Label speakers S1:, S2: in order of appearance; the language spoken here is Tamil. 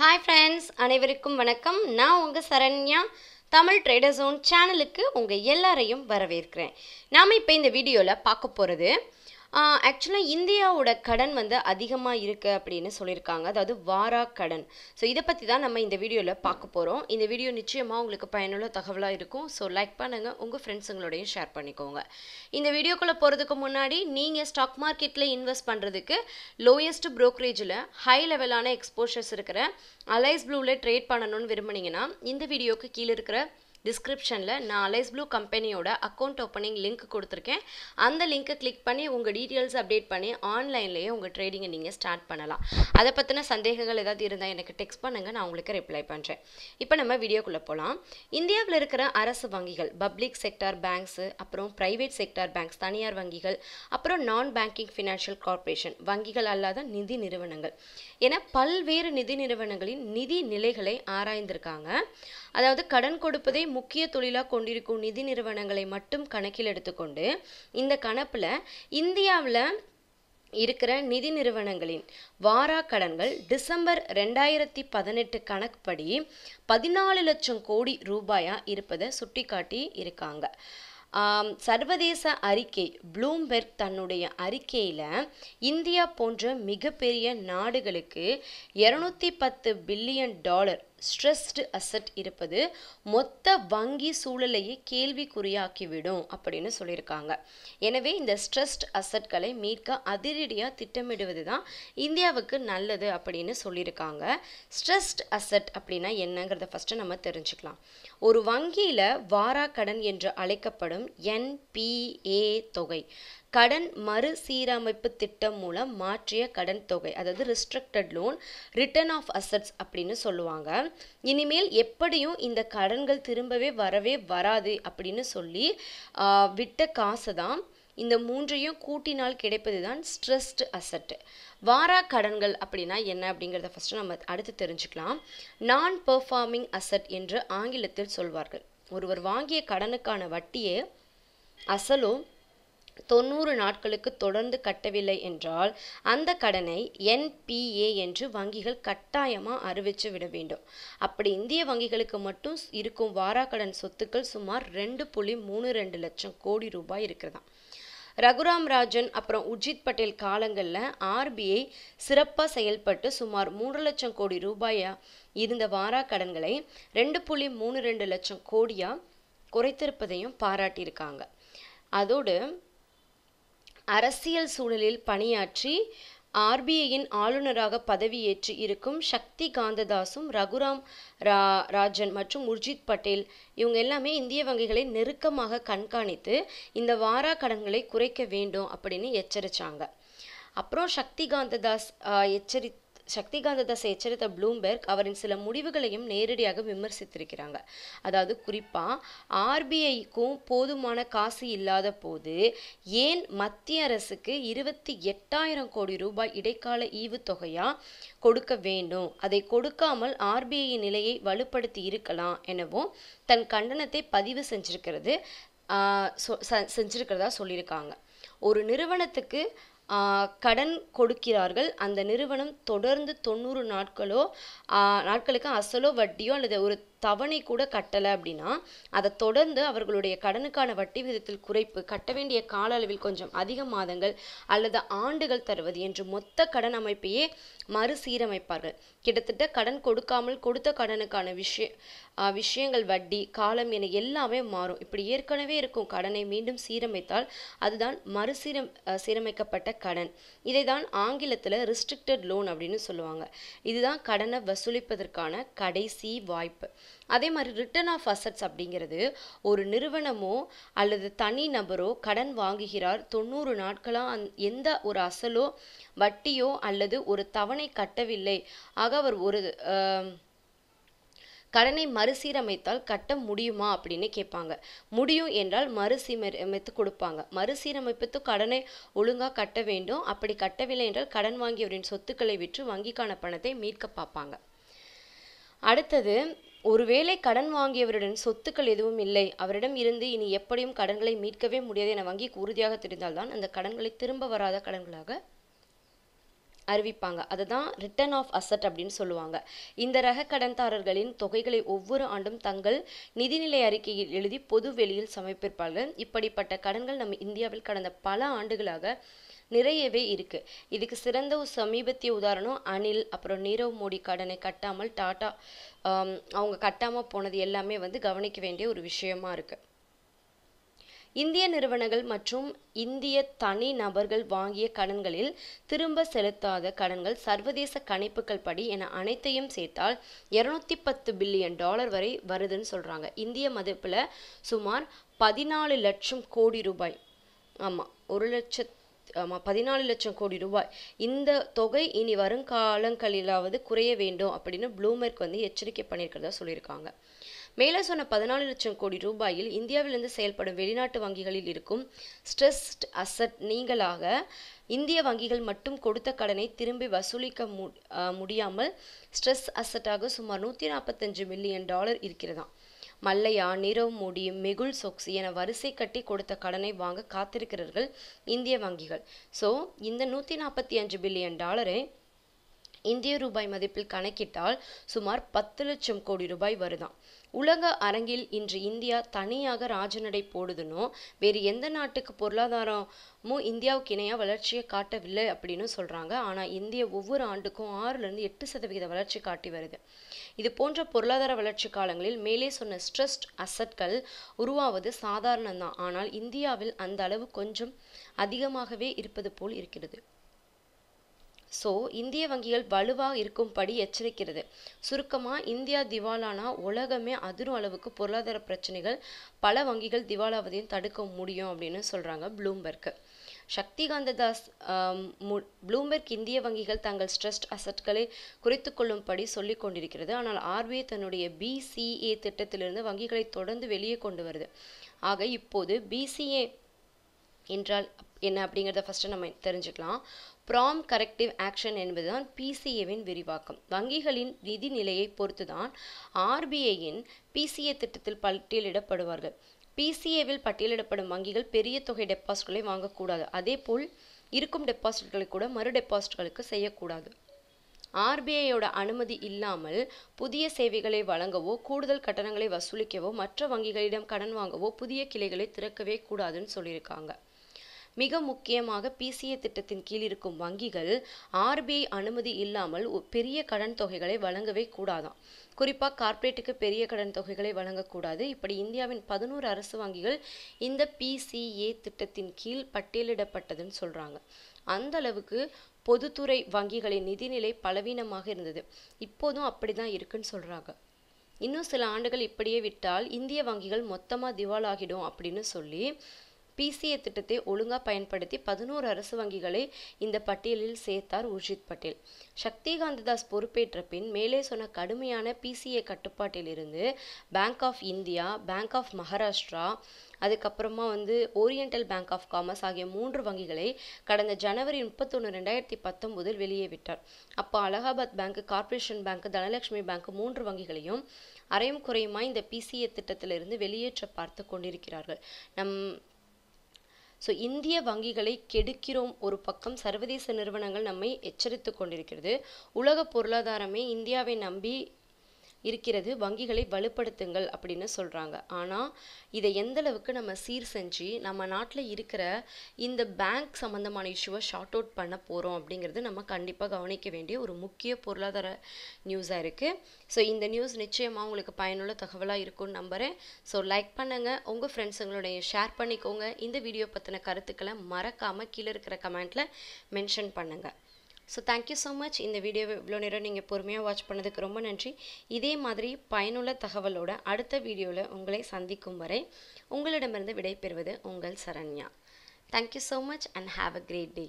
S1: ஹாய் ஃப்ரெண்ட்ஸ் அனைவருக்கும் வணக்கம் நான் உங்கள் சரண்யா தமிழ் ட்ரேடர்ஸோன் சேனலுக்கு உங்கள் எல்லாரையும் வரவேற்கிறேன் நாம் இப்போ இந்த வீடியோவில் பார்க்க போகிறது ஆக்சுவலாக இந்தியாவோட கடன் வந்து அதிகமாக இருக்குது அப்படின்னு சொல்லியிருக்காங்க அதாவது வாரா கடன் ஸோ இதை பற்றி தான் நம்ம இந்த வீடியோவில் பார்க்க போகிறோம் இந்த வீடியோ நிச்சயமாக உங்களுக்கு பயனுள்ள தகவலாக இருக்கும் ஸோ லைக் பண்ணுங்கள் உங்கள் ஃப்ரெண்ட்ஸுங்களோடையும் ஷேர் பண்ணிக்கோங்க இந்த வீடியோக்குள்ளே போகிறதுக்கு முன்னாடி நீங்கள் ஸ்டாக் மார்க்கெட்டில் இன்வெஸ்ட் பண்ணுறதுக்கு லோயஸ்ட் ப்ரோக்கரேஜில் ஹை லெவலான எக்ஸ்போஷர்ஸ் இருக்கிற அலைஸ் ப்ளூவில் ட்ரேட் பண்ணணும்னு விரும்புனீங்கன்னா இந்த வீடியோக்கு கீழே இருக்கிற டிஸ்கிரிப்ஷனில் நான் அலைஸ் ப்ளூ கம்பெனியோட அக்கௌண்ட் ஓப்பனிங் லிங்க் கொடுத்துருக்கேன் அந்த லிங்க்கை கிளிக் பண்ணி உங்கள் டீட்டெயில்ஸ் அப்டேட் பண்ணி ஆன்லைன்லேயே உங்கள் ட்ரேடிங்கை நீங்கள் ஸ்டார்ட் பண்ணலாம் அதை பற்றின சந்தேகங்கள் ஏதாவது இருந்தால் எனக்கு டெக்ஸ்ட் பண்ணுங்கள் நான் உங்களுக்கு ரிப்ளை பண்ணுறேன் இப்போ நம்ம வீடியோக்குள்ளே போகலாம் இந்தியாவில் இருக்கிற அரசு வங்கிகள் பப்ளிக் செக்டார் பேங்க்ஸு அப்புறம் ப்ரைவேட் செக்டார் பேங்க்ஸ் தனியார் வங்கிகள் அப்புறம் நான் பேங்கிங் ஃபினான்ஷியல் கார்பரேஷன் வங்கிகள் அல்லாத நிதி நிறுவனங்கள் என பல்வேறு நிதி நிறுவனங்களின் நிதி நிலைகளை ஆராய்ந்திருக்காங்க அதாவது கடன் கொடுப்பதை முக்கிய தொழிலாக கொண்டிருக்கும் நிதி நிறுவனங்களை மட்டும் கணக்கில் எடுத்துக்கொண்டு இந்த கணப்பில் இந்தியாவில் இருக்கிற நிதி நிறுவனங்களின் வாரா கடன்கள் டிசம்பர் ரெண்டாயிரத்தி பதினெட்டு கணக்குப்படி பதினாலு லட்சம் கோடி ரூபாயாக இருப்பதை சுட்டிக்காட்டி இருக்காங்க சர்வதேச அறிக்கை ப்ளூம்பெர்க் தன்னுடைய அறிக்கையில் இந்தியா போன்ற மிகப்பெரிய நாடுகளுக்கு இரநூத்தி பத்து பில்லியன் டாலர் ஸ்ட்ரெஸ்டு அசட் இருப்பது மொத்த வங்கி சூழலையே கேள்விக்குறியாக்கிவிடும் அப்படின்னு சொல்லியிருக்காங்க எனவே இந்த ஸ்ட்ரெஸ்ட் அசட்களை மீட்க அதிரடியாக திட்டமிடுவது தான் இந்தியாவுக்கு நல்லது அப்படின்னு சொல்லியிருக்காங்க ஸ்ட்ரெஸ்ட் அசட் அப்படின்னா என்னங்கிறத ஃபஸ்ட்டு நம்ம தெரிஞ்சுக்கலாம் ஒரு வங்கியில் வாராக்கடன் என்று அழைக்கப்படும் என்பிஏ தொகை கடன் மறு சீரமைப்பு திட்டம் மூலம் மாற்றிய கடன் தொகை அதாவது restricted loan return of assets அப்படின்னு சொல்லுவாங்க இனிமேல் எப்படியும் இந்த கடன்கள் திரும்பவே வரவே வராது அப்படின்னு சொல்லி விட்ட காசு தான் இந்த மூன்றையும் கூட்டினால் கிடைப்பது தான் ஸ்ட்ரெஸ்டு அசட் வாரா கடன்கள் அப்படின்னா என்ன அப்படிங்கிறத ஃபஸ்ட்டு நம்ம அடுத்து தெரிஞ்சுக்கலாம் நான் பெர்ஃபார்மிங் அசட் என்று ஆங்கிலத்தில் சொல்வார்கள் ஒருவர் வாங்கிய கடனுக்கான வட்டியே அசலும் தொண்ணூறு நாட்களுக்கு தொடர்ந்து கட்டவில்லை என்றால் அந்த கடனை என்பிஏ என்று வங்கிகள் கட்டாயமாக அறிவித்து விட வேண்டும் அப்படி இந்திய வங்கிகளுக்கு மட்டும் இருக்கும் வாராக்கடன் சொத்துக்கள் சுமார் ரெண்டு புள்ளி மூணு ரெண்டு லட்சம் கோடி ரூபாய் இருக்கிறதாம் ரகுராம் ராஜன் அப்புறம் உஜித் பட்டேல் காலங்களில் ஆர்பிஐ சிறப்பாக செயல்பட்டு சுமார் மூன்று லட்சம் கோடி ரூபாயா இருந்த வாரா கடன்களை ரெண்டு புள்ளி மூணு ரெண்டு லட்சம் கோடியாக குறைத்திருப்பதையும் பாராட்டியிருக்காங்க அதோடு அரசியல் சூழலில் பணியாற்றி ஆர்பிஐயின் ஆளுநராக பதவியேற்று இருக்கும் சக்தி காந்ததாசும் ரகுராம் ரா ராஜன் மற்றும் உர்ஜித் பட்டேல் இவங்க எல்லாமே இந்திய வங்கிகளை நெருக்கமாக கண்காணித்து இந்த வாரா கடன்களை குறைக்க வேண்டும் அப்படின்னு எச்சரித்தாங்க அப்புறம் சக்தி காந்ததாஸ் எச்சரி சக்திகாந்தத்தை சேர்த்த ப்ளூம்பெர்க் அவரின் சில முடிவுகளையும் நேரடியாக விமர்சித்திருக்கிறாங்க அதாவது குறிப்பாக ஆர்பிஐக்கும் போதுமான காசு இல்லாத போது ஏன் மத்திய அரசுக்கு இருபத்தி எட்டாயிரம் கோடி ரூபாய் இடைக்கால ஈவுத்தொகையாக கொடுக்க வேண்டும் அதை கொடுக்காமல் ஆர்பிஐ நிலையை வலுப்படுத்தி இருக்கலாம் எனவும் தன் கண்டனத்தை பதிவு செஞ்சிருக்கிறது செஞ்சிருக்கிறதா சொல்லியிருக்காங்க ஒரு நிறுவனத்துக்கு கடன் கொடுக்கிறார்கள் அந்த நிறுவனம் தொடர்ந்து தொண்ணூறு நாட்களோ நாட்களுக்கு அசலோ வட்டியோ அல்லது ஒரு தவணை கூட கட்டலை அப்படின்னா அதை தொடர்ந்து அவர்களுடைய கடனுக்கான வட்டி விகிதத்தில் குறைப்பு கட்ட வேண்டிய கால அளவில் கொஞ்சம் அதிக மாதங்கள் அல்லது ஆண்டுகள் தருவது என்று மொத்த கடன் அமைப்பையே மறுசீரமைப்பார்கள் கிட்டத்தட்ட கடன் கொடுக்காமல் கொடுத்த கடனுக்கான விஷய விஷயங்கள் வட்டி காலம் என எல்லாமே மாறும் இப்படி ஏற்கனவே இருக்கும் கடனை மீண்டும் சீரமைத்தால் அதுதான் மறுசீரம் சீரமைக்கப்பட்ட கடன் இதை தான் ஆங்கிலத்தில் ரிஸ்ட்ரிக்டட் லோன் அப்படின்னு சொல்லுவாங்க இதுதான் கடனை வசூலிப்பதற்கான கடைசி வாய்ப்பு அதே மாதிரி ரிட்டர்ன் ஆஃப் அசட்ஸ் அப்படிங்கிறது ஒரு நிறுவனமோ அல்லது தனி நபரோ கடன் வாங்குகிறார் தொண்ணூறு நாட்களாக அந் எந்த ஒரு அசலோ வட்டியோ அல்லது ஒரு தவணை கட்டவில்லை ஆக அவர் ஒரு கடனை மறுசீரமைத்தால் கட்ட முடியுமா அப்படின்னு கேட்பாங்க முடியும் என்றால் மறுசீரமைத்து கொடுப்பாங்க மறுசீரமைப்புத்து கடனை ஒழுங்காக கட்ட வேண்டும் அப்படி கட்டவில்லை என்றால் கடன் வாங்கியவரின் சொத்துக்களை விற்று வங்கிக்கான பணத்தை மீட்க பார்ப்பாங்க அடுத்தது ஒருவேளை கடன் வாங்கியவரிடம் சொத்துக்கள் எதுவும் இல்லை அவரிடம் இருந்து இனி எப்படியும் கடன்களை மீட்கவே முடியாது என வங்கி உறுதியாக தெரிந்தால்தான் அந்த கடன்களை திரும்ப வராத கடன்களாக அறிவிப்பாங்க அதுதான் ரிட்டர்ன் ஆஃப் அசட் அப்படின்னு சொல்லுவாங்க இந்த ரக கடன்தாரர்களின் தொகைகளை ஒவ்வொரு ஆண்டும் தங்கள் நிதிநிலை அறிக்கையில் எழுதி பொது வெளியில் சமர்ப்பிப்பார்கள் இப்படிப்பட்ட கடன்கள் நம்ம இந்தியாவில் கடந்த பல ஆண்டுகளாக நிறையவே இருக்கு இதுக்கு சிறந்த சமீபத்திய உதாரணம் அனில் அப்புறம் நீரவ் மோடி கடனை கட்டாமல் டாடா Um, அவங்க கட்டாமல் போனது எல்லாமே வந்து கவனிக்க வேண்டிய ஒரு விஷயமா இருக்குது இந்திய நிறுவனங்கள் மற்றும் இந்திய தனி நபர்கள் வாங்கிய கடன்களில் திரும்ப செலுத்தாத கடன்கள் சர்வதேச கணிப்புகள் படி என அனைத்தையும் சேர்த்தால் இருநூத்தி பத்து பில்லியன் டாலர் வரை வருதுன்னு சொல்றாங்க இந்திய மதிப்பில் சுமார் பதினாலு லட்சம் கோடி ரூபாய் ஆமாம் ஒரு லட்ச ஆமாம் பதினாலு லட்சம் கோடி ரூபாய் இந்த தொகை இனி வருங்காலங்களிலாவது குறைய வேண்டும் அப்படின்னு ப்ளூமெர்க் வந்து எச்சரிக்கை பண்ணியிருக்கிறதா சொல்லியிருக்காங்க மேலே சொன்ன பதினாலு லட்சம் கோடி ரூபாயில் இந்தியாவிலிருந்து செயல்படும் வெளிநாட்டு வங்கிகளில் இருக்கும் ஸ்ட்ரெஸ்ட் அசட் நீங்களாக இந்திய வங்கிகள் மட்டும் கொடுத்த கடனை திரும்பி வசூலிக்க முடியாமல் ஸ்ட்ரெஸ் அசட்டாக சுமார் நூற்றி நாற்பத்தஞ்சு மில்லியன் டாலர் இருக்கிறதாம் மல்லையா நிரவ் மோடி மெகுல் சொக்ஸ் என வரிசை கட்டி கொடுத்த கடனை வாங்க காத்திருக்கிறார்கள் இந்திய வங்கிகள் ஸோ இந்த நூற்றி நாற்பத்தி அஞ்சு பில்லியன் டாலரை இந்திய ரூபாய் மதிப்பில் கணக்கிட்டால் சுமார் பத்து லட்சம் கோடி ரூபாய் வருதான் உலக அரங்கில் இன்று இந்தியா தனியாக ராஜநடை போடுதுனோ வேறு எந்த நாட்டுக்கு பொருளாதாரமும் இந்தியாவுக்கு இணையாக வளர்ச்சியை காட்டவில்லை அப்படின்னு சொல்கிறாங்க ஆனால் இந்திய ஒவ்வொரு ஆண்டுக்கும் ஆறுலேருந்து எட்டு சதவிகித வளர்ச்சி காட்டி வருது இது போன்ற பொருளாதார வளர்ச்சி காலங்களில் மேலே சொன்ன ஸ்ட்ரெஸ்ட் அசட்கள் உருவாவது சாதாரணம்தான் ஆனால் இந்தியாவில் அந்த அளவு கொஞ்சம் அதிகமாகவே இருப்பது போல் இருக்கிறது ஸோ இந்திய வங்கிகள் வலுவாக இருக்கும்படி எச்சரிக்கிறது சுருக்கமாக இந்தியா திவாலானா உலகமே அதிரும் அளவுக்கு பொருளாதார பிரச்சனைகள் பல வங்கிகள் திவாலாவதையும் தடுக்க முடியும் அப்படின்னு சொல்கிறாங்க ப்ளூம்பர்க்கு சக்திகாந்த தாஸ் ப்ளூம்பெர்க் இந்திய வங்கிகள் தங்கள் ஸ்ட்ரெஸ்ட் அசட்களை குறைத்து கொள்ளும்படி சொல்லிக் கொண்டிருக்கிறது ஆனால் ஆர்பிஐ தன்னுடைய பிசிஏ திட்டத்திலிருந்து வங்கிகளை தொடர்ந்து வெளியே கொண்டு வருது ஆக இப்போது பிசிஏ என்றால் என்ன அப்படிங்கிறத ஃபஸ்ட்டு நம்ம தெரிஞ்சுக்கலாம் ப்ராம் கரெக்டிவ் ஆக்ஷன் என்பதுதான் பிசிஏவின் விரிவாக்கம் வங்கிகளின் நிதி நிலையை பொறுத்துதான் ஆர்பிஐயின் பிசிஏ திட்டத்தில் பட்டியலிடப்படுவார்கள் பிசிஏவில் பட்டியலிடப்படும் வங்கிகள் பெரிய தொகை டெபாசிட்களை வாங்கக்கூடாது அதேபோல் இருக்கும் டெபாசிட்களை கூட மறு டெபாசிட்களுக்கு செய்யக்கூடாது ஆர்பிஐயோட அனுமதி இல்லாமல் புதிய சேவைகளை வழங்கவோ கூடுதல் கட்டணங்களை வசூலிக்கவோ மற்ற வங்கிகளிடம் கடன் வாங்கவோ புதிய கிளைகளை திறக்கவே கூடாதுன்னு சொல்லியிருக்காங்க மிக முக்கியமாக பிசிஏ திட்டத்தின் கீழ் இருக்கும் வங்கிகள் ஆர்பிஐ அனுமதி இல்லாமல் பெரிய கடன் தொகைகளை வழங்கவே கூடாதாம் குறிப்பாக கார்ப்பரேட்டுக்கு பெரிய கடன் தொகைகளை வழங்கக்கூடாது இப்படி இந்தியாவின் பதினோரு அரசு வங்கிகள் இந்த பிசிஏ திட்டத்தின் கீழ் பட்டியலிடப்பட்டதுன்னு சொல்கிறாங்க அந்த அளவுக்கு பொதுத்துறை வங்கிகளின் நிதிநிலை பலவீனமாக இருந்தது இப்போதும் அப்படிதான் இருக்குன்னு சொல்கிறாங்க இன்னும் சில ஆண்டுகள் இப்படியே விட்டால் இந்திய வங்கிகள் மொத்தமாக திவாலாகிடும் அப்படின்னு சொல்லி பிசிஏ திட்டத்தை ஒழுங்காக பயன்படுத்தி பதினோரு அரசு வங்கிகளை இந்த பட்டியலில் சேர்த்தார் உர்ஜித் பட்டேல் சக்திகாந்த தாஸ் பொறுப்பேற்ற பின் மேலே சொன்ன கடுமையான பிசிஏ கட்டுப்பாட்டிலிருந்து Bank of India Bank of Maharashtra அதுக்கப்புறமா வந்து ஓரியண்டல் பேங்க் ஆஃப் காமர்ஸ் ஆகிய மூன்று வங்கிகளை கடந்த ஜனவரி முப்பத்தொன்று ரெண்டாயிரத்தி பத்தொன்பதில் வெளியே விட்டார் அப்போ Allahabad Bank Corporation Bank Dhanlaxmi Bank மூன்று வங்கிகளையும் அரையும் குறையுமாய் இந்த பிசிஏ திட்டத்திலிருந்து வெளியேற்ற பார்த்து கொண்டிருக்கிறார்கள் நம் ஸோ இந்திய வங்கிகளை கெடுக்கிறோம் ஒரு பக்கம் சர்வதேச நிறுவனங்கள் நம்மை எச்சரித்து கொண்டிருக்கிறது உலக பொருளாதாரமே இந்தியாவை நம்பி இருக்கிறது வங்கிகளை வலுப்படுத்துங்கள் அப்படின்னு சொல்கிறாங்க ஆனால் இதை எந்தளவுக்கு நம்ம சீர் செஞ்சு நம்ம நாட்டில் இருக்கிற இந்த பேங்க் சம்மந்தமான இஷ்யூவை ஷார்ட் அவுட் பண்ண போகிறோம் அப்படிங்கிறது நம்ம கண்டிப்பாக கவனிக்க வேண்டிய ஒரு முக்கிய பொருளாதார நியூஸாக இருக்குது ஸோ இந்த நியூஸ் நிச்சயமாக உங்களுக்கு பயனுள்ள தகவலாக இருக்கும்னு நம்புகிறேன் ஸோ லைக் பண்ணுங்கள் உங்கள் ஃப்ரெண்ட்ஸுங்களுடைய ஷேர் பண்ணிக்கோங்க இந்த வீடியோ பற்றின கருத்துக்களை மறக்காமல் கீழே இருக்கிற கமெண்ட்டில் மென்ஷன் பண்ணுங்கள் ஸோ தேங்க்யூ ஸோ மச் இந்த வீடியோவை இவ்வளோ நேரம் நீங்கள் பொறுமையாக வாட்ச் பண்ணதுக்கு ரொம்ப நன்றி இதே மாதிரி பயனுள்ள தகவலோட அடுத்த வீடியோவில் உங்களை சந்திக்கும் வரை உங்களிடமிருந்து விடைபெறுவது உங்கள் Saranya thank you so much and have a great day